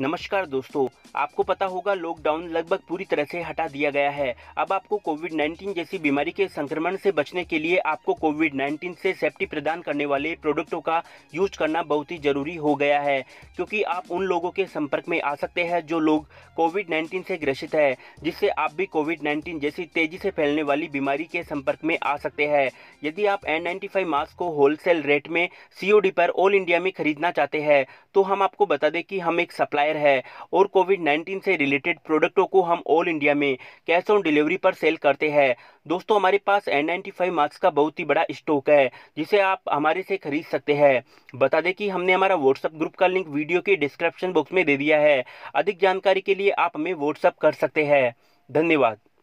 नमस्कार दोस्तों आपको पता होगा लॉकडाउन लगभग पूरी तरह से हटा दिया गया है अब आपको कोविड 19 जैसी बीमारी के संक्रमण से बचने के लिए आपको कोविड 19 से सेफ्टी प्रदान करने वाले प्रोडक्टों का यूज करना बहुत ही जरूरी हो गया है क्योंकि आप उन लोगों के संपर्क में आ सकते हैं जो लोग कोविड नाइन्टीन से ग्रसित है जिससे आप भी कोविड नाइन्टीन जैसी तेजी से फैलने वाली बीमारी के संपर्क में आ सकते हैं यदि आप एन नाइन्टी मास्क को होलसेल रेट में डी पर ऑल इंडिया में खरीदना चाहते हैं तो हम आपको बता दें कि हम एक सप्लायर है और कोविड नाइन्टीन से रिलेटेड प्रोडक्टों को हम ऑल इंडिया में कैश ऑन डिलीवरी पर सेल करते हैं दोस्तों हमारे पास एन नाइन्टी मास्क का बहुत ही बड़ा स्टॉक है जिसे आप हमारे से खरीद सकते हैं बता दें कि हमने हमारा व्हाट्सअप ग्रुप का लिंक वीडियो के डिस्क्रिप्शन बॉक्स में दे दिया है अधिक जानकारी के लिए आप हमें व्हाट्सअप कर सकते हैं धन्यवाद